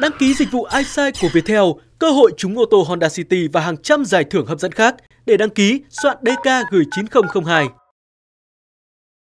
Đăng ký dịch vụ iSight của Viettel, cơ hội trúng ô tô Honda City và hàng trăm giải thưởng hấp dẫn khác. Để đăng ký, soạn DK gửi 9002.